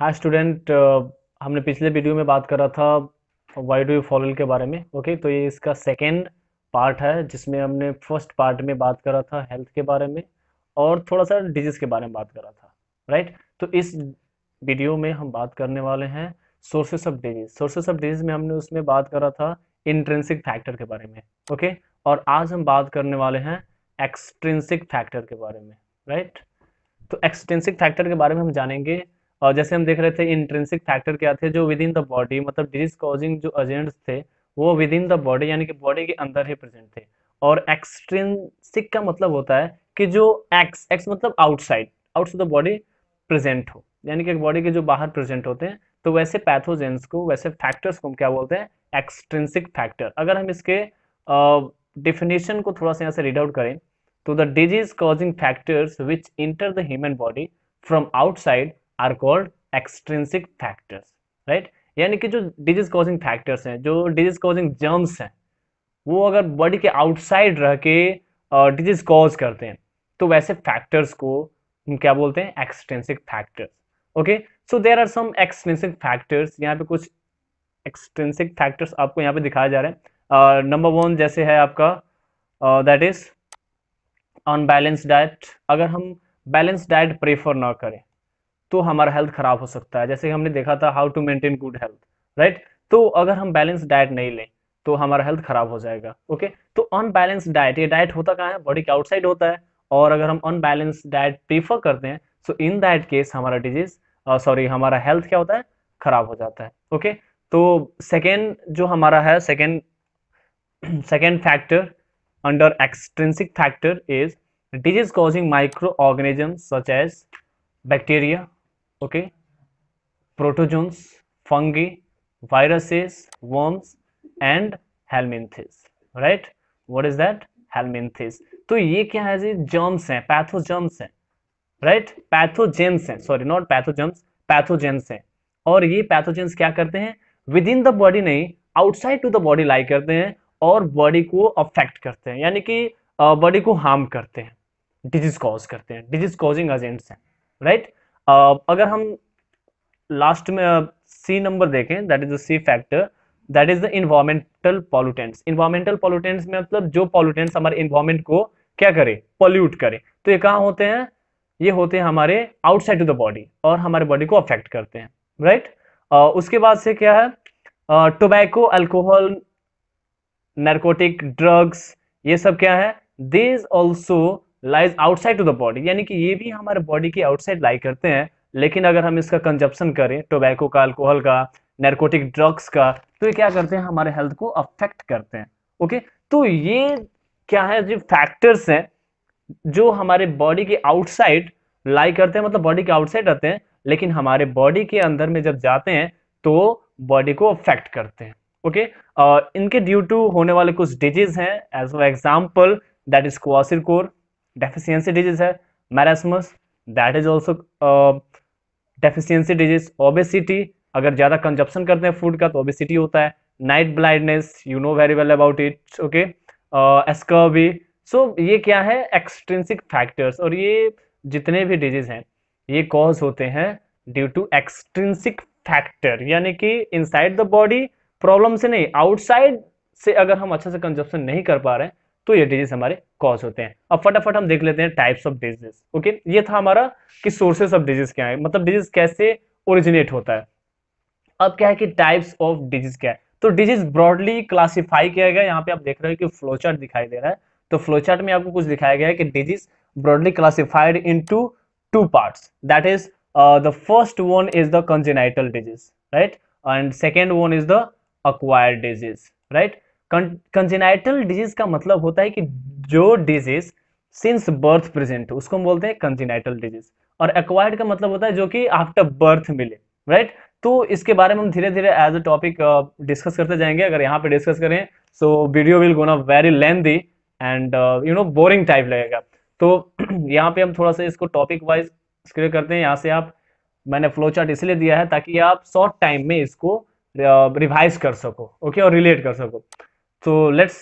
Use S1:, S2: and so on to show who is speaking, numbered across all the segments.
S1: Hi student uh, हमने पिछले video में बात करा था वाई डू यू फॉलो के बारे में ओके okay? तो ये इसका सेकेंड पार्ट है जिसमें हमने फर्स्ट पार्ट में बात करा था हेल्थ के बारे में और थोड़ा सा डिजीज के बारे में बात करा था राइट right? तो इस वीडियो में हम बात करने वाले हैं sources of disease sources of disease में हमने उसमें बात करा था इंट्रेंसिक फैक्टर के बारे में ओके okay? और आज हम बात करने वाले हैं एक्सट्रेंसिक फैक्टर के बारे में राइट right? तो एक्सटेंसिक फैक्टर के बारे में हम जानेंगे और जैसे हम देख रहे थे इंट्रेंसिक फैक्टर क्या थे जो विद इन द बॉडी मतलब डिजीज कॉजिंग जो एजेंट्स थे वो विद इन द बॉडी यानी कि बॉडी के अंदर ही प्रेजेंट थे और एक्सट्रेंसिक का मतलब होता है कि जो एक्स एक्स मतलब outside outside the body present हो यानी कि बॉडी के जो बाहर प्रेजेंट होते हैं तो वैसे पैथोजेंस को वैसे फैक्टर्स को हम क्या बोलते हैं एक्सट्रेंसिक फैक्टर अगर हम इसके डिफिनेशन uh, को थोड़ा सा यहाँ से रीड आउट करें तो the disease causing factors which enter the human body from outside are called extrinsic factors right यानी कि जो डिजीज कॉजिंग फैक्टर्स हैं जो डिजीज कॉजिंग जर्म्स हैं वो अगर बॉडी के आउटसाइड रह के डिजीज कॉज करते हैं तो वैसे फैक्टर्स को हम क्या बोलते हैं extrinsic factors okay so there are some extrinsic factors यहाँ पे कुछ एक्सटेंसिक फैक्टर्स आपको यहाँ पे दिखाया जा रहा है नंबर uh, वन जैसे है आपका दैट इज अनबैलेंस डाइट अगर हम बैलेंस डाइट प्रेफर ना करें तो हमारा हेल्थ खराब हो सकता है जैसे कि हमने देखा था how to maintain good health right तो अगर हम बैलेंस डाइट नहीं लें तो हमारा हेल्थ खराब हो जाएगा ओके तो अनबैलेंस डाइट ये डाइट होता कहाँ है बॉडी के आउटसाइड होता है और अगर हम अनबैलेंस डाइट प्रीफर करते हैं सो इन दैट केस हमारा डिजीज सॉरी हमारा हेल्थ क्या होता है खराब हो जाता है ओके okay? तो सेकेंड जो हमारा है second second factor under extrinsic factor is disease causing microorganism such as bacteria okay protozoans fungi viruses worms and helminthes right what is that helminthes तो ये क्या है जी जर्म्स हैं पैथोजर्म्स हैं राइट पैथोजेंस हैं सॉरी नॉट पैथोजर्म्स पैथोजेंस हैं और ये पैथोजेंस क्या करते हैं विद इन द बॉडी नहीं outside to the body lie करते हैं और बॉडी को अफेक्ट करते हैं यानी कि बॉडी को हार्म करते हैं डिजीज कॉज करते हैं डिजीज कॉजिंग एजेंट्स हैं राइट अगर हम लास्ट में सी नंबर देखें that is the C factor that is the environmental pollutants environmental pollutants में मतलब जो पॉल्यूटेंट्स हमारे इन्वायरमेंट को क्या करे पॉल्यूट करे तो ये कहाँ होते हैं ये होते हैं हमारे आउटसाइड ऑफ द बॉडी और हमारे बॉडी को अफेक्ट करते हैं राइट right? uh, उसके बाद से क्या है टोबैको अल्कोहल नरकोटिक ड्रग्स ये सब क्या है is also lies outside to the body यानी कि ये भी हमारे बॉडी के आउटसाइड लाई करते हैं लेकिन अगर हम इसका कंजप्शन करें टोबैको का अल्कोहल का नैरकोटिक ड्रग्स का तो ये क्या करते हैं हमारे हेल्थ को अफेक्ट करते हैं ओके तो ये क्या है जो फैक्टर्स हैं जो हमारे बॉडी के आउटसाइड लाई करते हैं मतलब बॉडी के आउटसाइड रहते हैं लेकिन हमारे बॉडी के अंदर में जब जाते हैं तो बॉडी को अफेक्ट करते हैं ओके okay? uh, इनके ड्यू टू होने वाले कुछ डिजीज हैं as example that is kwashiorkor deficiency disease है marasmus that is also deficiency disease obesity अगर ज़्यादा कंजप्शन करते हैं फूड का तो ओबेसिटी होता है night blindness you know very well about it okay scurvy so ये क्या है एक्सट्रेंसिक फैक्टर्स और ये जितने भी डिजीज हैं ये कॉज होते हैं ड्यू टू एक्सट्रेंसिक फैक्टर यानी कि इनसाइड द बॉडी प्रॉब्लम से नहीं आउटसाइड से अगर हम अच्छे से कंजप्शन नहीं कर पा रहे हैं तो ये डिजीज हमारे कॉज होते हैं अब फटाफट हम देख लेते हैं टाइप्स ऑफ डिजीज ओके ये था हमारा कि सोर्सेस ऑफ डिजीज क्या है मतलब डिजीज कैसे ओरिजिनेट होता है अब क्या है कि टाइप्स ऑफ डिजीज क्या है तो डिजीज ब्रॉडली क्लासिफाई किया गया यहाँ पे आप देख रहे हो कि फ्लोचार्ट दिखाई दे रहा है तो फ्लोचार्ट में आपको कुछ दिखाया गया है कि disease broadly classified into two part that is the first one is the congenital disease right and second one is the acquired disease right congenital disease का मतलब होता है कि जो डिजीज सिंस बर्थ प्रेजेंट उसको हम बोलते हैं कंजेनाइटल डिजीज और एक्वायर्ड का मतलब होता है जो कि आफ्टर बर्थ मिले राइट right? तो इसके बारे में हम धीरे धीरे एज अ टॉपिक डिस्कस करते जाएंगे अगर यहाँ पे डिस्कस करें so video will gonna very lengthy and you know boring type लगेगा तो यहाँ पे हम थोड़ा सा इसको टॉपिक वाइज क्लियर करते हैं यहाँ से आप मैंने फ्लो चार्ट इसलिए दिया है ताकि आप शॉर्ट टाइम में इसको रिवाइज uh, कर सको ओके okay? और रिलेट कर सको तो let's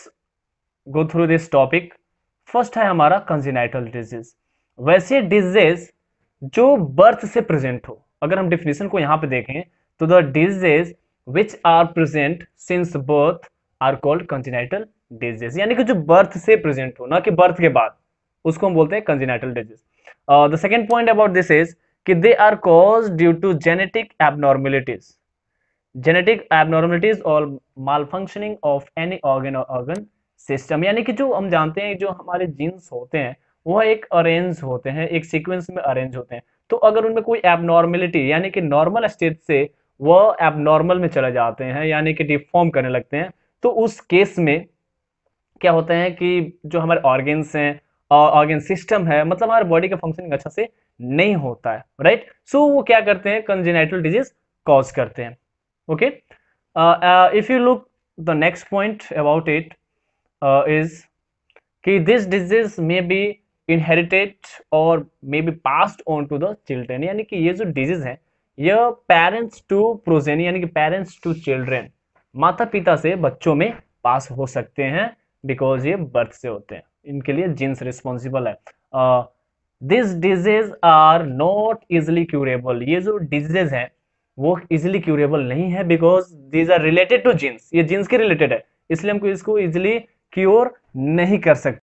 S1: go through this topic first है हमारा कंजिनाइटल डिजीज वैसे डिजीज जो बर्थ से प्रेजेंट हो अगर हम डिफिनेशन को यहां पे देखें तो the disease which are present since birth are called congenital disease यानी कि जो बर्थ से प्रेजेंट हो ना कि बर्थ के बाद उसको हम बोलते हैं congenital disease the second point about this is कि they are cause due to genetic abnormalities genetic abnormalities और malfunctioning of any organ और ऑर्गन सिस्टम यानी कि जो हम जानते हैं जो हमारे जीन्स होते हैं वह एक अरेंज होते हैं एक सीक्वेंस में अरेंज होते हैं तो अगर उनमें कोई एबनॉर्मेलिटी यानी कि नॉर्मल स्टेट से वह एबनॉर्मल में चले जाते हैं यानी कि डिफॉर्म करने लगते हैं तो उस केस में क्या होता है कि जो हमारे ऑर्गेन्स हैं और ऑर्गेन सिस्टम है मतलब हमारे बॉडी का फंक्शनिंग अच्छा से नहीं होता है राइट सो so, वो क्या करते हैं कंजेनेटल डिजीज कॉज करते हैं okay uh, uh, if you look the next point about it uh, is okay, this disease may be inherited और may be passed on to the children यानी कि ये जो डिजीज है यह पेरेंट्स टू प्रोजेनी यानी कि पेरेंट्स टू चिल्ड्रेन माता पिता से बच्चों में पास हो सकते हैं बिकॉज ये बर्थ से होते हैं इनके लिए जीन्स रिस्पॉन्सिबल है this disease are not easily curable ये जो डिजीज है वो इजिली क्यूरेबल नहीं है because these are related to genes ये जीन्स के रिलेटेड है इसलिए हमको इसको इजिली क्योर नहीं कर सकते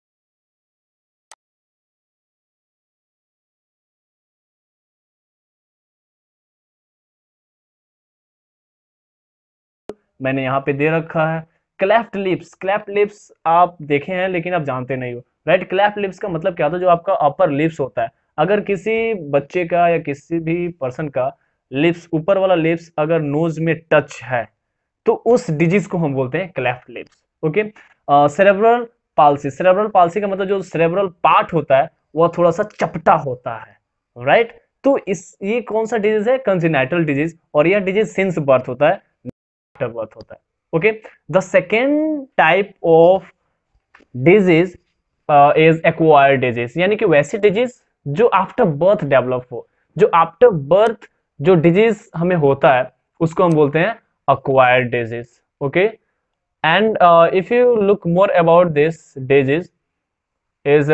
S1: मैंने यहाँ पे दे रखा है क्लैफ्ट लिप्स क्लैफ्ट लिप्स आप देखे हैं लेकिन आप जानते नहीं हो राइट क्लैफ्ट लिप्स का मतलब क्या होता है जो आपका अपर लिप्स होता है अगर किसी बच्चे का या किसी भी पर्सन का लिप्स ऊपर वाला लिप्स अगर नोज में टच है तो उस डिजीज को हम बोलते हैं cleft lips okay cerebral palsy cerebral palsy का मतलब जो सेरेब्रल पार्ट होता है वह थोड़ा सा चपटा होता है राइट right? तो इस ये कौन सा डिजीज है कंजिनाइटल डिजीज और यह डिजीज सिंस बर्थ होता है बर्थ होता है okay the second type of disease is acquired disease यानी कि वैसी डिजीज जो आफ्टर बर्थ डेवलप हो जो आफ्टर बर्थ जो डिजीज हमें होता है उसको हम बोलते हैं acquired disease okay and if you look more about this disease is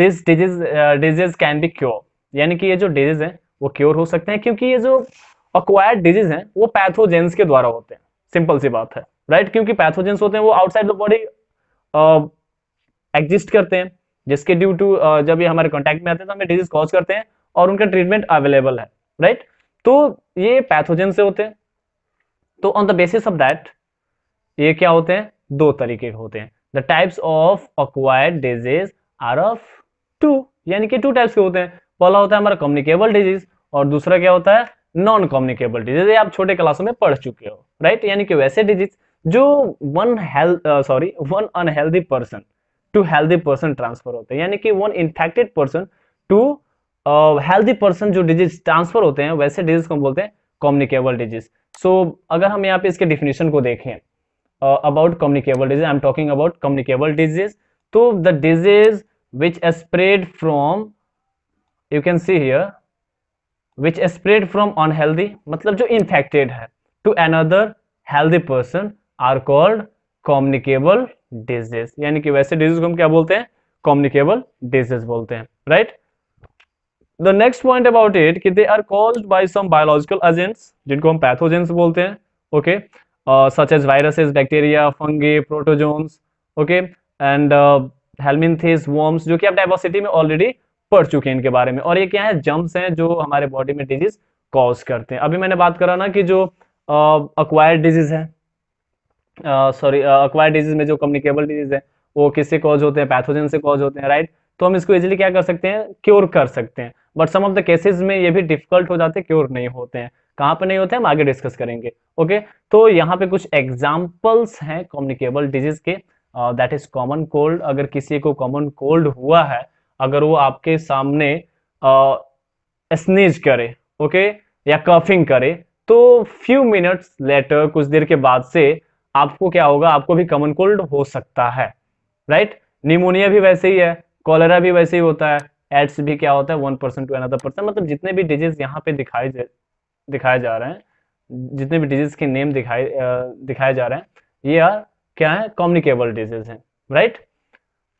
S1: this disease disease can be cure यानी कि ये जो डिजीज है वो क्योर हो सकते हैं क्योंकि ये जो अक्वायर्ड डिजीज है वो पैथोजेंस के द्वारा होते हैं सिंपल सी बात है राइट right? क्योंकि पैथोजेंस होते हैं वो आउटसाइड द बॉडी एग्जिस्ट करते हैं जिसके ड्यू टू uh, जब ये हमारे कॉन्टेक्ट में आते हैं तो हमें डिजीज कॉज करते हैं और उनका ट्रीटमेंट अवेलेबल है राइट right? तो ये पैथोजन से होते हैं तो on the basis of that ये क्या होते हैं दो तरीके के होते हैं the types of acquired disease are of two यानी कि टू टाइप्स के होते हैं पहला होता है हमारा कम्युनिकेबल डिजीज और दूसरा क्या होता है नॉन कम्युनिकेबल डिजीज ये आप छोटे क्लासों में पढ़ चुके हो राइट यानी कि वैसे डिजीज जो one health sorry one unhealthy person to healthy person transfer होते हैं यानी कि one infected person to healthy person जो डिजीज ट्रांसफर होते हैं वैसे डिजीज को हम बोलते हैं कॉम्युनिकेबल डिजीज सो अगर हम यहाँ पे इसके डिफिनेशन को देखें about communicable disease I am talking about communicable disease तो the disease which spread from you can see here which spread from unhealthy मतलब जो इन्फेक्टेड है to another healthy person are called communicable disease यानी कि वैसे disease को हम क्या बोलते हैं कॉम्युनिकेबल डिजीज बोलते हैं right right? The next point about it कि they are called by some biological agents जिनको हम पैथोजेंस बोलते हैं okay such as viruses bacteria fungi protozoans okay and helminths worms जो कि आप डाइवर्सिटी में ऑलरेडी पढ़ चुके हैं इनके बारे में और ये क्या है जम्स हैं जो हमारे बॉडी में डिजीज कॉज करते हैं अभी मैंने बात करा ना कि जो अक्वायर्ड uh, डिजीज है सॉरी अक्वायर्ड डिजीज में जो कम्युनिकेबल डिजीज है वो किससे कॉज होते हैं पैथोजन से कॉज होते हैं राइट तो हम इसको इजिली क्या कर सकते हैं क्योर कर सकते हैं but some of the cases में ये भी डिफिकल्ट हो जाते हैं क्योर नहीं होते हैं कहाँ पे नहीं होते हैं हम आगे डिस्कस करेंगे ओके तो यहाँ पे कुछ एग्जाम्पल्स हैं कॉम्युनिकेबल डिजीज के दैट इज कॉमन कोल्ड अगर किसी को कॉमन कोल्ड हुआ है अगर वो आपके सामने स्नेज uh, करे ओके okay? या कफिंग करे तो फ्यू मिनट्स लेटर कुछ देर के बाद से आपको क्या होगा आपको भी कॉमन कोल्ड हो सकता है राइट right? निमोनिया भी वैसे ही है कॉलरा भी वैसे ही होता है एड्स भी क्या होता है one person to another person मतलब जितने भी डिजीज यहाँ पे दिखाए दिखाए जा रहे हैं जितने भी डिजीज के नेम दिखाए दिखाए जा रहे हैं ये यार क्या है कॉम्युनिकेबल डिजीज है राइट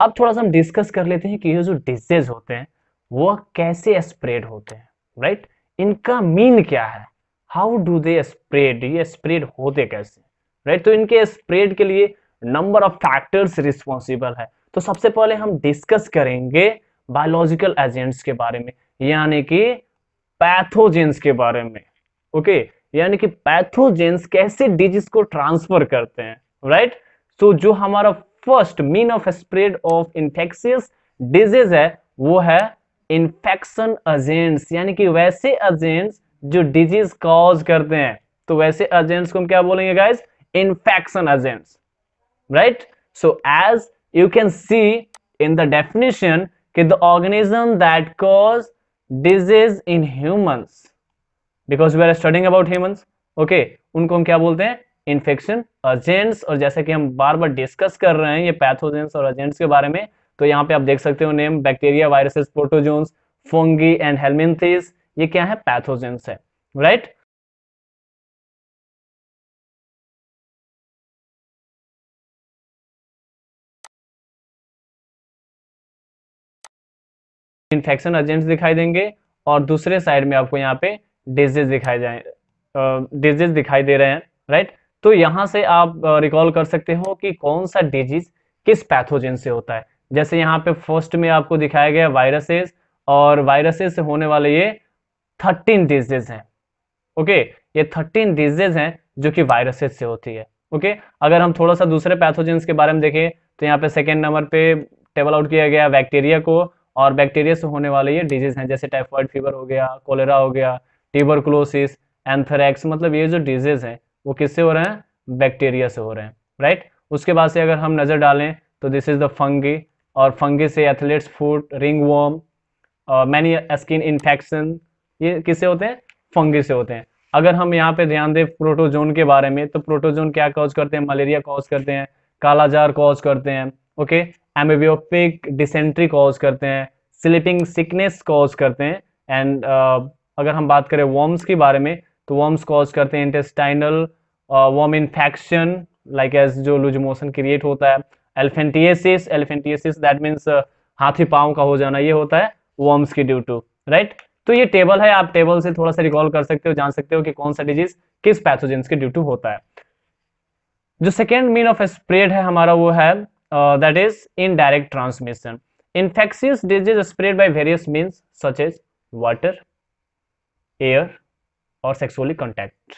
S1: अब थोड़ा सा हम डिस्कस कर लेते हैं कि ये जो डिजीज होते हैं वो कैसे स्प्रेड होते हैं राइट इनका मीन क्या है हाउ डू दे स्प्रेड ये स्प्रेड होते कैसे राइट तो इनके स्प्रेड के लिए नंबर ऑफ फैक्टर्स रिस्पॉन्सिबल है तो सबसे पहले हम डिस्कस करेंगे बायोलॉजिकल एजेंट्स के बारे में यानी कि पैथोजेंस के बारे में ओके यानी कि पैथोजेंस कैसे डिजीज को ट्रांसफर करते हैं राइट सो so, जो हमारा first mean of spread of infectious disease है वो है इंफेक्शन एजेंट्स यानी कि वैसे एजेंट्स जो डिजीज कॉज करते हैं तो वैसे एजेंट्स को हम क्या बोलेंगे guys infection agents right so as you can see in the definition that the organism that cause disease in humans because we are studying about humans okay उनको हम क्या बोलते हैं इन्फेक्शन एजेंट्स और जैसे कि हम बार बार डिस्कस कर रहे हैं ये पैथोजेंस और एजेंट्स के बारे में तो यहाँ पे आप देख सकते हो नेम बैक्टीरिया वायरसेस प्रोटोजोन्स फोंगी एंड हेलमिंथिस ये क्या है पैथोजेंस है राइट right? इन्फेक्शन एजेंट्स दिखाई देंगे और दूसरे साइड में आपको यहाँ पे डिजीज दिखाई जाए डिजीज दिखाई दे रहे हैं राइट तो यहाँ से आप रिकॉल कर सकते हो कि कौन सा डिजीज किस पैथोजन से होता है जैसे यहाँ पे फर्स्ट में आपको दिखाया गया वायरसेस और वायरसेस से होने वाले ये थर्टीन डिजीज हैं ओके ये थर्टीन डिजीज हैं जो कि वायरसेस से होती है ओके अगर हम थोड़ा सा दूसरे पैथोजेंस के बारे में देखें तो यहाँ पे सेकेंड नंबर पे टेबल आउट किया गया बैक्टीरिया को और बैक्टीरिया से होने वाले ये डिजीज हैं जैसे टाइफॉइड फीवर हो गया कोलेरा हो गया टीबरक्लोसिस एंथ्रेक्स मतलब ये जो डिजीज हैं वो किससे हो रहे हैं बैक्टीरिया से हो रहे हैं राइट right? उसके बाद से अगर हम नज़र डालें तो दिस इज़ द फंगी और फंगी से athlete's foot ringworm many skin infection ये किससे होते हैं फंगी से होते हैं अगर हम यहाँ पे ध्यान दें प्रोटोजोन के बारे में तो प्रोटोजोन क्या कॉज करते हैं मलेरिया कॉज करते हैं कालाजार कॉज करते हैं ओके एमेबियोपिक डिसेंट्री कॉज करते हैं स्लीपिंग सिकनेस कॉज करते हैं एंड uh, अगर हम बात करें वॉम्स के बारे में तो वॉम्स कॉज करते हैं intestinal worm infection like as जो लूज मोशन क्रिएट होता है एल्फेंटियसिस एल्फेंटियसिस दैट मीन्स हाथी पाओं का हो जाना ये होता है वॉम्स की ड्यू टू राइट तो ये टेबल है आप टेबल से थोड़ा सा रिकॉल कर सकते हो जान सकते हो कि कौन सा डिजीज किस पैथोजेंस के ड्यू टू होता है जो सेकेंड मीन ऑफ स्प्रेड है हमारा वो है that is indirect transmission transmission infectious spread spread various various such such water air और सेक्सुअली कॉन्टैक्ट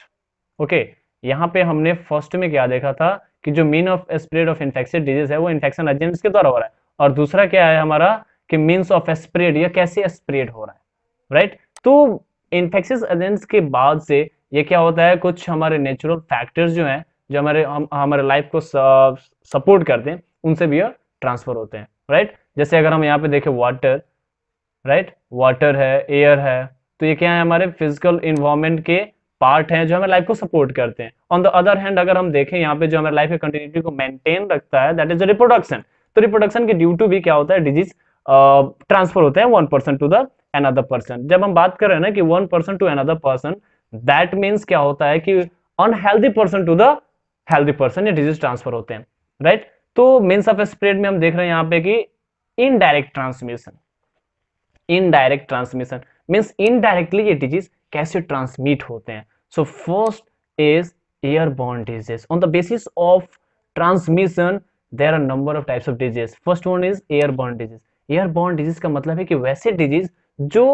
S1: ओके यहाँ पे हमने फर्स्ट में क्या देखा था कि जो mean of spread of infectious disease है वो इन्फेक्शन एजेंट्स के द्वारा हो रहा है और दूसरा क्या है हमारा कि मीन्स ऑफ स्प्रेड या कैसे स्प्रेड हो रहा है राइट right? तो इन्फेक्शियस एजेंट्स के बाद से ये क्या होता है कुछ हमारे नेचुरल फैक्टर्स जो हैं जो हमारे हम, हमारे लाइफ को सपोर्ट करते हैं उनसे भी यह ट्रांसफर होते हैं राइट जैसे अगर हम यहाँ पे देखें वाटर राइट वाटर है एयर है तो ये क्या है हमारे फिजिकल इन्वायरमेंट के पार्ट हैं जो हमें लाइफ को सपोर्ट करते हैं ऑन द अदर हैंड अगर हम देखें यहाँ पे जो हमारे लाइफ के कंटिन्यूटी को मेंटेन रखता है दैट इज रिप्रोडक्शन तो रिप्रोडक्शन के ड्यू टू भी क्या होता है डिजीज ट्रांसफर होते हैं one person to the another person जब हम बात कर रहे हैं ना कि one person to another person that means क्या होता है कि unhealthy person to the healthy person ये डिजीज ट्रांसफर होते हैं राइट right? तो मीन ऑफ स्प्रेड में हम देख रहे हैं यहां पे कि indirect transmission indirect transmission means indirectly ये डिजीज कैसे ट्रांसमिट होते हैं so first disease on the basis of transmission there are number of types of disease first one is airborne disease airborne disease का मतलब है कि वैसे disease जो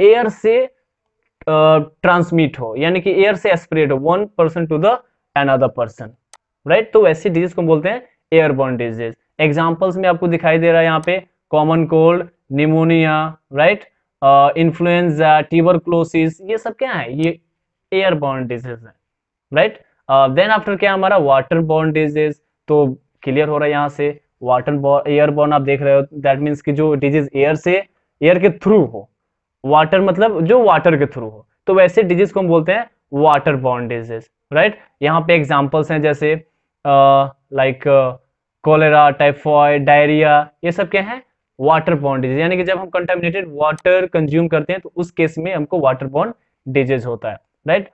S1: एयर से ट्रांसमिट uh, हो यानी कि एयर से स्प्रेड हो one person to the another person right तो वैसे डिजीज को बोलते हैं एयरबॉर्न डिजीज एग्जाम्पल्स में आपको दिखाई दे रहा है यहाँ पे common cold pneumonia right influenza tuberculosis ये सब क्या है ये एयरबॉर्न डिजीज है राइट देन आफ्टर क्या हमारा वाटर बॉर्न डिजीज तो क्लियर हो रहा है यहाँ से वाटर एयरबॉर्न आप देख रहे हो दैट मीन्स कि जो डिजीज एयर से एयर के थ्रू हो वाटर मतलब जो वाटर के थ्रू हो तो वैसे डिजीज को हम बोलते हैं वाटर बॉर्न डिजीज राइट यहाँ पे एग्जाम्पल्स हैं जैसे like uh, like, uh, cholera typhoid diarrhoea ये सब क्या है वाटर बॉन्ड डिजीज यानी कि जब हम कंटेमिनेटेड वाटर कंज्यूम करते हैं तो उस केस में हमको वाटर बॉन्ड डिजीज होता है right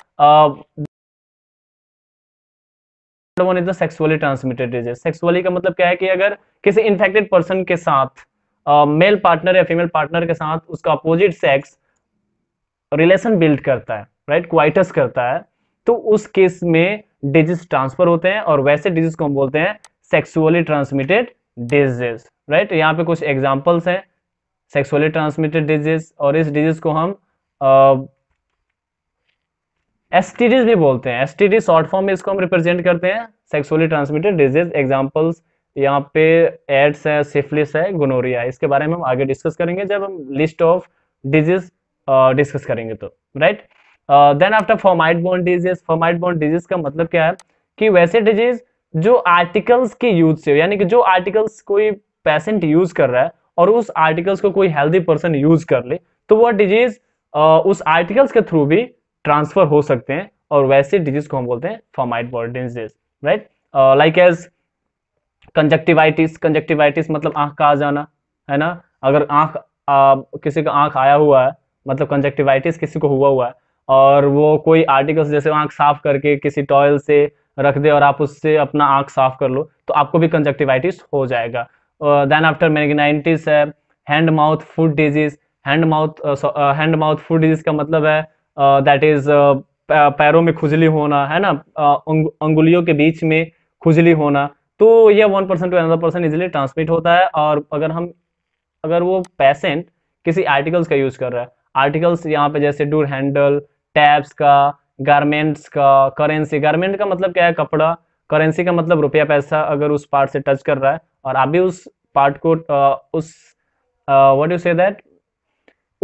S1: sexually transmitted disease sexually का मतलब क्या है कि अगर किसी इंफेक्टेड पर्सन के साथ मेल uh, पार्टनर या फीमेल पार्टनर के साथ उसका अपोजिट सेक्स रिलेशन बिल्ड करता है राइट right? क्वाइटस करता है तो उस केस में डिजीज ट्रांसफर होते हैं और वैसे डिजीज को हम बोलते हैं सेक्सुअली ट्रांसमिटेड डिजीज राइट यहाँ पे कुछ एग्जाम्पल्स हैं सेक्सुअली ट्रांसमिटेड डिजीज और इस डिजीज को हम एस uh, भी बोलते हैं एस टी शॉर्ट फॉर्म में इसको हम रिप्रेजेंट करते हैं सेक्सुअली ट्रांसमिटेड डिजीज एग्जाम्पल्स यहाँ पे एड्स है सिफलिस है गोनोरिया इसके बारे में हम आगे डिस्कस करेंगे जब हम लिस्ट ऑफ डिजीज डिस्कस करेंगे तो right then after fomite borne disease fomite borne disease का मतलब क्या है कि वैसे डिजीज जो आर्टिकल्स के यूज से यानी कि जो आर्टिकल्स कोई पेशेंट यूज कर रहा है और उस आर्टिकल्स को कोई हेल्दी पर्सन यूज कर ले तो वह डिजीज उस आर्टिकल्स के थ्रू भी ट्रांसफर हो सकते हैं और वैसे डिजीज को हम बोलते हैं fomite body disease right like as conjunctivitis conjunctivitis मतलब आंख का आ जाना है ना अगर आंख किसी का आंख आया हुआ है मतलब कंजक्टिवाइटिस किसी को हुआ हुआ है और वो कोई आर्टिकल्स जैसे आंख साफ करके किसी टॉयल से रख दे और आप उससे अपना आँख साफ कर लो तो आपको भी कंजक्टिवाइटिस हो जाएगा देन आफ्टर मेनिगनाइटिस है hand mouth foot disease hand mouth hand mouth foot disease का मतलब है दैट इज पैरों में खुजली होना है ना uh, अंगुलियों के बीच में खुजली होना तो यह one person to another person easily transmit होता है और अगर हम अगर वो पेशेंट किसी आर्टिकल्स का यूज कर रहा है आर्टिकल्स यहाँ पे जैसे डूर हैंडल टैब्स का गारमेंट्स का करेंसी गारमेंट का मतलब क्या है कपड़ा करेंसी का मतलब रुपया पैसा अगर उस पार्ट से टच कर रहा है और आप भी उस पार्ट को उस व्हाट यू से दैट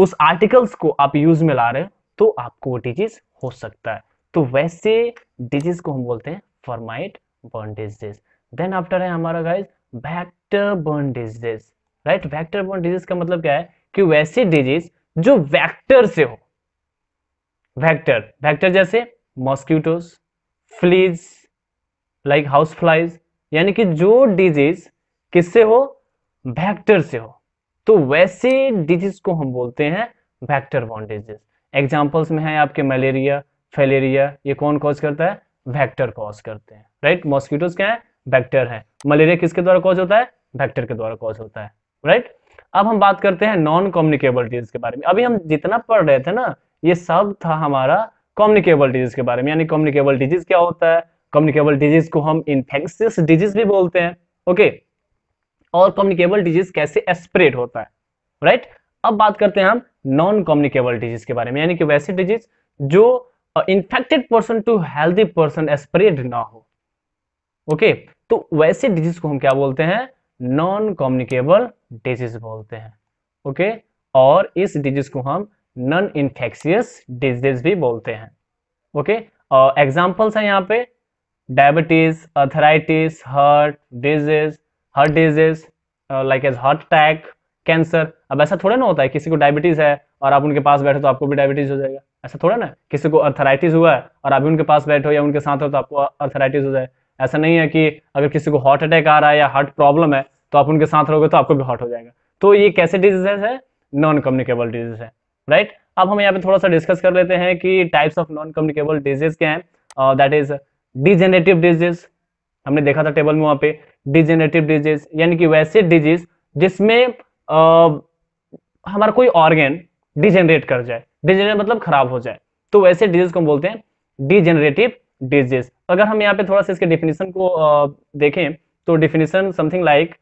S1: उस आर्टिकल्स को आप यूज में ला रहे हो तो आपको वो डिजीज हो सकता है तो वैसे डिजीज को हम बोलते हैं fomite borne disease then after है हमारा guys vector borne disease right vector borne disease का मतलब क्या है कि वैसे डिजीज जो वैक्टर से हो वेक्टर वेक्टर जैसे mosquitoes fleas like house flies यानी कि जो डिजीज किससे हो वेक्टर से हो तो वैसे डिजीज को हम बोलते हैं वेक्टर बॉन्ड डिजीज एग्जाम्पल्स में है आपके मलेरिया फेलेरिया ये कौन कॉज करता है वेक्टर कॉज करते हैं राइट मॉस्क्यूटोस क्या है वेक्टर है मलेरिया किसके द्वारा कॉज होता है वेक्टर के द्वारा कॉज होता है राइट अब हम बात करते हैं नॉन कम्युनिकेबल डिजीज के बारे में अभी हम जितना पढ़ रहे थे ना ये सब था हमारा कम्युनिकेबल डिजीज के बारे में यानी कम्युनिकेबल डिजीज क्या होता है कम्युनिकेबल डिजीज को हम इन्फेक्शियस डिजीज भी बोलते हैं ओके और कम्युनिकेबल डिजीज कैसे स्प्रेड होता है राइट अब बात करते हैं हम नॉन कम्युनिकेबल डिजीज के बारे में यानी कि वैसे डिजीज जो infected person to healthy person spread ना हो ओके तो वैसे डिजीज को हम क्या बोलते हैं नॉन कम्युनिकेबल डिजीज बोलते हैं ओके और इस डिजीज को हम नॉन इन्फेक्शियस डिजीज भी बोलते हैं ओके एग्जाम्पल्स uh, हैं यहाँ पे diabetes arthritis heart disease heart disease like as heart attack cancer अब ऐसा थोड़ा ना होता है किसी को डायबिटीज है और आप उनके पास बैठे तो आपको भी डायबिटीज हो जाएगा ऐसा थोड़ा ना किसी को अर्थराइटिस हुआ है और आप भी उनके पास बैठे या उनके साथ हो तो आपको अर्थराइटिस हो जाए ऐसा नहीं है कि अगर किसी को हार्ट अटैक आ रहा है या हार्ट प्रॉब्लम है तो आप उनके साथ रहोगे तो आपको भी हार्ट हो जाएगा तो ये कैसे डिजीजेस है नॉन कम्युनिकेबल डिजीज है राइट अब हम यहाँ पे थोड़ा सा डिस्कस कर लेते हैं कि types of non communicable disease क्या है दैट इज डिजेनेटिव डिजीज हमने देखा था टेबल में वहां पे डिजेनेटिव डिजीज यानी कि वैसे डिजीज जिसमें uh, हमारा कोई ऑर्गेन डिजेनरेट कर जाए डिजेनरेट मतलब खराब हो जाए तो वैसे डिजीज को हम बोलते हैं डिजेनरेटिव डिजीज अगर हम यहाँ पे थोड़ा सा इसके डिफिनेशन को uh, देखें तो डिफिनेशन समथिंग लाइक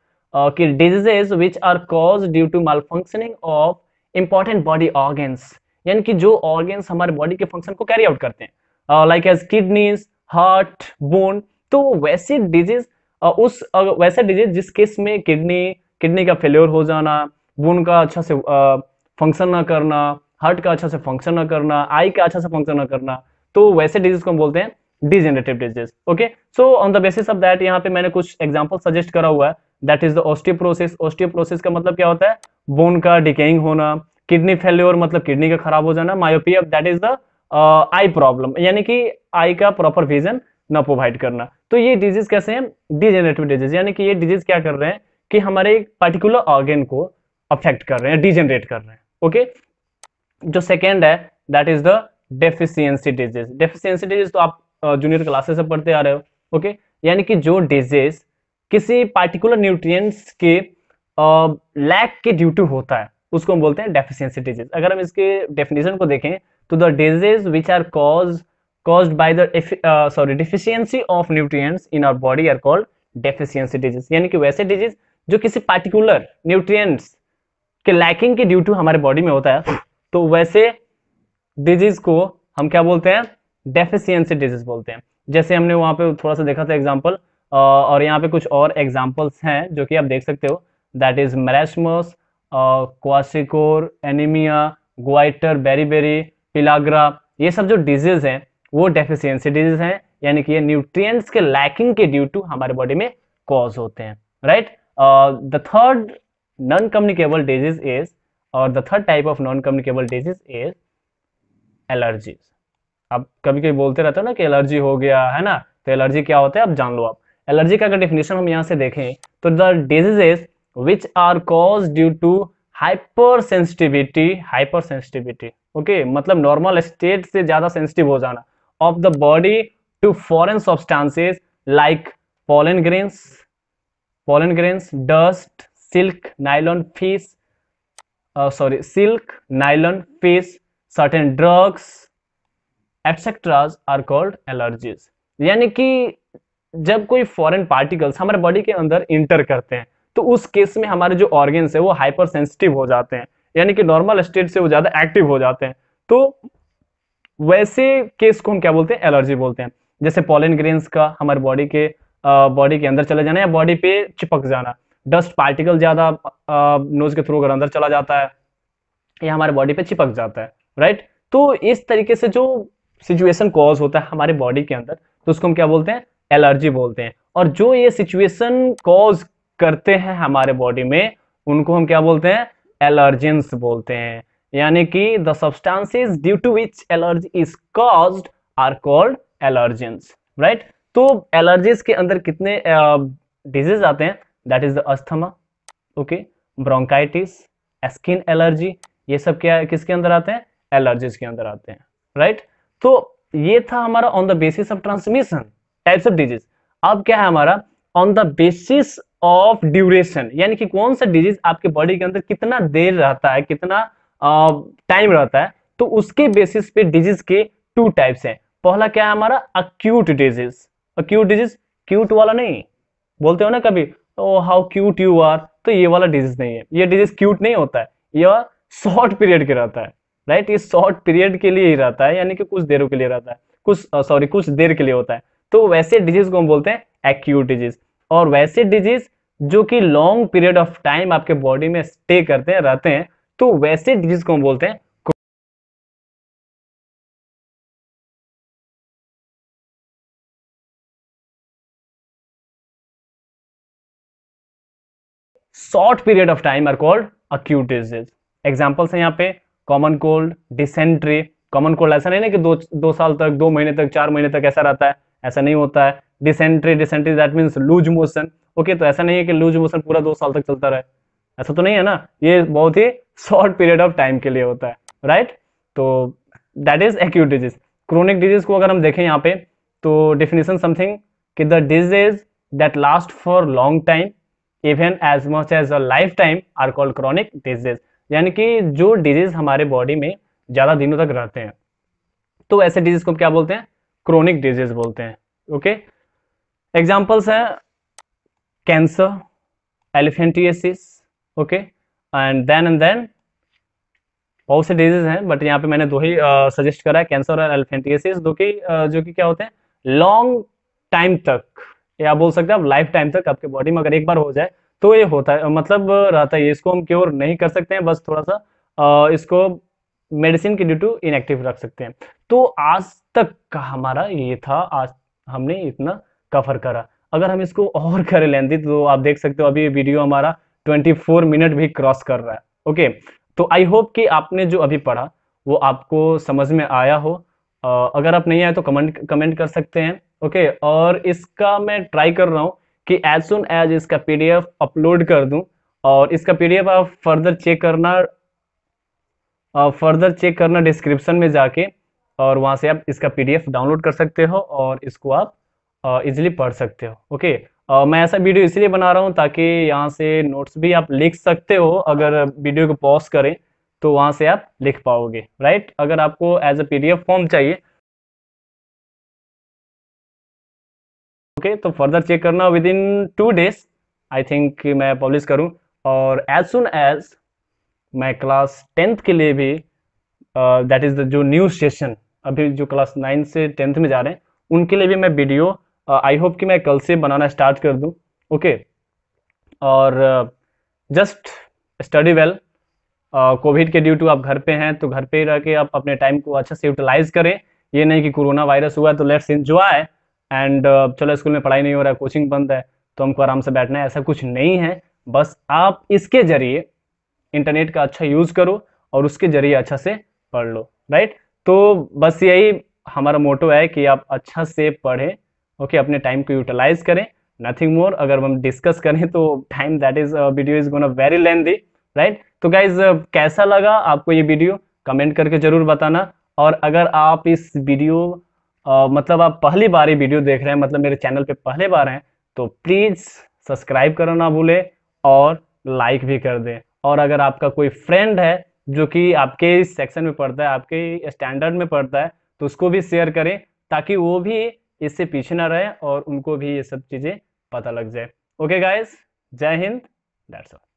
S1: कि diseases which are cause due to malfunctioning of important body organs यानी कि जो ऑर्गेन्स हमारे बॉडी के फंक्शन को कैरी आउट करते हैं like as kidneys heart bone तो वैसी डिजीज uh, उस uh, डिजीज जिस केस में किडनी किडनी का फेल्योर हो जाना बोन का अच्छा से फंक्शन uh, ना करना हार्ट का अच्छा से फंक्शन ना करना आई का अच्छा से फंक्शन ना करना तो वैसे डिजीज को हम बोलते हैं degenerative disease okay so on the basis of that यहाँ पे मैंने कुछ एग्जाम्पल सजेस्ट करा हुआ है that is the osteoporosis osteoporosis का मतलब क्या होता है बोन का डिकेइंग होना किडनी फेल्योर मतलब किडनी का खराब हो जाना myopia that is the eye problem यानी कि आई का प्रॉपर विजन न प्रोवाइड करना तो ये डिजीज कैसे हैं डिजेनरेटिव डिजीज यानी कि ये डिजीज क्या कर रहे हैं कि हमारे एक पर्टिकुलर ऑर्गेन को अफेक्ट कर रहे हैं डिजेनरेट कर रहे हैं ओके okay? जो सेकेंड है that is the deficiency disease deficiency disease तो आप जूनियर क्लासेस से पढ़ते आ रहे हो ओके यानी कि जो डिजीज किसी पार्टिकुलर न्यूट्रिएंट्स के लैक के ड्यू टू होता है उसको हम बोलते हैं डेफिशिएंसी डिजीज अगर हम इसके डेफिनेशन को देखें तो the disease which are cause cause by the sorry deficiency of nutrient in our body are called deficiency disease यानी कि वैसे डिजीज जो किसी पार्टिकुलर न्यूट्रिएंट्स के लैकिंग के ड्यू टू हमारे बॉडी में होता है तो वैसे डिजीज को हम क्या बोलते हैं डेफिशियंसी डिजीज बोलते हैं जैसे हमने वहां पे थोड़ा सा देखा था एग्जाम्पल और यहाँ पे कुछ और एग्जाम्पल्स हैं जो कि आप देख सकते हो that is marasmus kwashiorkor anaemia goitre beriberi pellagra ये सब जो डिजीज हैं वो डेफिशियंसी डिजीज हैं यानी कि ये न्यूट्रिएंट्स के लैकिंग के ड्यू टू हमारे बॉडी में कॉज होते हैं right the third non communicable disease is और the third type of non communicable disease is allergies आप कभी कभी बोलते रहते हो ना कि एलर्जी हो गया है ना तो एलर्जी क्या होता है आप जान लो आप एलर्जी का अगर डिफिनेशन हम यहाँ से देखें तो the diseases which are cause due to hyper sensitivity hyper sensitivity okay मतलब नॉर्मल स्टेट से ज़्यादा सेंसिटिव हो जाना of the body to foreign substances like pollen grains pollen grains dust silk nylon fish sorry silk silk fish certain drugs abstracts are called allergies यानी कि जब कोई foreign particles हमारे बॉडी के अंदर इंटर करते हैं तो उस केस में हमारे जो ऑर्गेन्स है वो हाइपर सेंसिटिव हो जाते हैं यानी कि नॉर्मल स्टेट से वो ज़्यादा एक्टिव हो जाते हैं तो वैसे केस को हम क्या बोलते हैं एलर्जी बोलते हैं जैसे पॉलिन ग्रेन्स का हमारे बॉडी के बॉडी के अंदर चले जाना या बॉडी पे चिपक जाना डस्ट पार्टिकल ज़्यादा नोज के थ्रू अगर अंदर चला जाता है या हमारे बॉडी पे चिपक जाता है राइट तो इस तरीके से जो सिचुएशन कॉज होता है हमारे बॉडी के अंदर तो उसको हम क्या बोलते हैं एलर्जी बोलते हैं और जो ये सिचुएशन कॉज करते हैं हमारे बॉडी में उनको हम क्या बोलते हैं एलर्जेंस बोलते हैं यानी कि the substances due to which allergy is cause are called allergens right तो एलर्जीज के अंदर कितने डिजीज uh, आते हैं that is the asthma okay bronchitis skin allergy ये सब क्या किसके अंदर आते हैं एलर्जीज के अंदर आते हैं राइट right? तो ये था हमारा on the basis of transmission types of disease अब क्या है हमारा on the basis of duration यानी कि कौन सा डिजीज आपके बॉडी के अंदर कितना देर रहता है कितना टाइम uh, रहता है तो उसके बेसिस पे डिजीज के टू टाइप्स हैं पहला क्या है हमारा acute disease acute disease cute वाला नहीं बोलते हो ना कभी हाउ क्यूट यू आर तो ये वाला डिजीज नहीं है ये डिजीज क्यूट नहीं होता है यह शॉर्ट पीरियड के रहता है राइट ये शॉर्ट पीरियड के लिए ही रहता है यानी कि कुछ देरों के लिए रहता है कुछ सॉरी कुछ देर के लिए होता है तो वैसे डिजीज को हम बोलते हैं एक्यूट डिजीज और वैसे डिजीज जो कि लॉन्ग पीरियड ऑफ टाइम आपके बॉडी में स्टे करते हैं रहते हैं तो वैसे डिजीज को हम बोलते हैं short period of time are called acute disease examples हैं यहाँ पे common cold dysentery common cold ऐसा नहीं ना कि दो दो साल तक दो महीने तक चार महीने तक ऐसा रहता है ऐसा नहीं होता है dysentery dysentery that means loose motion okay तो ऐसा नहीं है कि लूज मोशन पूरा दो साल तक चलता रहे ऐसा तो नहीं है ना ये बहुत ही शॉर्ट पीरियड ऑफ टाइम के लिए होता है राइट तो that is acute disease chronic disease को अगर हम देखें यहाँ पे तो डिफिनेशन समथिंग कि the disease that last for long time even as much as a lifetime are called chronic disease यानी कि जो डिजीज हमारे बॉडी में ज़्यादा दिनों तक रहते हैं तो ऐसे डिजीज को क्या बोलते हैं क्रोनिक डिजीज बोलते हैं ओके एग्जाम्पल्स हैं cancer elephantiasis okay and then and then बहुत से डिजीज हैं बट यहाँ पे मैंने दो ही सजेस्ट uh, करा है कैंसर और एलिफेंटियसिस दो की uh, जो कि क्या होते हैं लॉन्ग टाइम तक या बोल सकते हैं आप लाइफ टाइम तक आपके बॉडी में अगर एक बार हो जाए तो ये होता है मतलब रहता है इसको हम क्योर नहीं कर सकते हैं बस थोड़ा सा इसको मेडिसिन के ड्यू टू इनएक्टिव रख सकते हैं तो आज तक का हमारा ये था आज हमने इतना कवर करा अगर हम इसको और करें लेंदी तो आप देख सकते हो अभी ये वीडियो हमारा 24 मिनट भी क्रॉस कर रहा है ओके तो आई होप कि आपने जो अभी पढ़ा वो आपको समझ में आया हो अगर आप नहीं आए तो कमेंट कमेंट कर सकते हैं ओके और इसका मैं ट्राई कर रहा हूँ कि एज सुन एज इसका पीडीएफ अपलोड कर दूं और इसका पीडीएफ आप फर्दर चेक करना फर्दर चेक करना डिस्क्रिप्शन में जाके और वहाँ से आप इसका पीडीएफ डाउनलोड कर सकते हो और इसको आप इजिली पढ़ सकते हो ओके आ, मैं ऐसा वीडियो इसलिए बना रहा हूँ ताकि यहाँ से नोट्स भी आप लिख सकते हो अगर वीडियो को पॉज करें तो वहाँ से आप लिख पाओगे राइट अगर आपको as a P form okay ओके तो फर्दर चेक करना within two days I think मैं पब्लिश करूँ और एज सुन एज मैं क्लास टेंथ के लिए भी दैट इज़ द जो न्यू सेशन अभी जो क्लास नाइन्थ से टेंथ में जा रहे हैं उनके लिए भी मैं वीडियो आई होप कि मैं कल से बनाना स्टार्ट कर दूं ओके okay? और जस्ट स्टडी वेल कोविड के ड्यू टू आप घर पे हैं तो घर पे रह के आप अपने टाइम को अच्छा से यूटिलाइज करें ये नहीं कि कोरोना वायरस हुआ तो लेट्स इन्जॉय एंड uh, चलो स्कूल में पढ़ाई नहीं हो रहा है कोचिंग बंद है तो हमको आराम से बैठना है ऐसा कुछ नहीं है बस आप इसके जरिए इंटरनेट का अच्छा यूज़ करो और उसके जरिए अच्छा से पढ़ लो राइट तो बस यही हमारा मोटो है कि आप अच्छा से पढ़ें ओके अपने टाइम को यूटिलाइज करें नथिंग मोर अगर हम डिस्कस करें तो time that is video is gonna very lengthy right तो गाइज uh, कैसा लगा आपको ये वीडियो कमेंट करके जरूर बताना और अगर आप इस वीडियो मतलब आप पहली बार ये वीडियो देख रहे हैं मतलब मेरे चैनल पे पहले बार हैं तो प्लीज़ सब्सक्राइब करना ना भूले और लाइक भी कर दें और अगर आपका कोई फ्रेंड है जो कि आपके इस सेक्शन में पढ़ता है आपके स्टैंडर्ड में पढ़ता है तो उसको भी शेयर करें ताकि वो भी इससे पीछे ना रहे और उनको भी ये सब चीज़ें पता लग जाए ओके गाइज जय हिंद डेट्स ऑल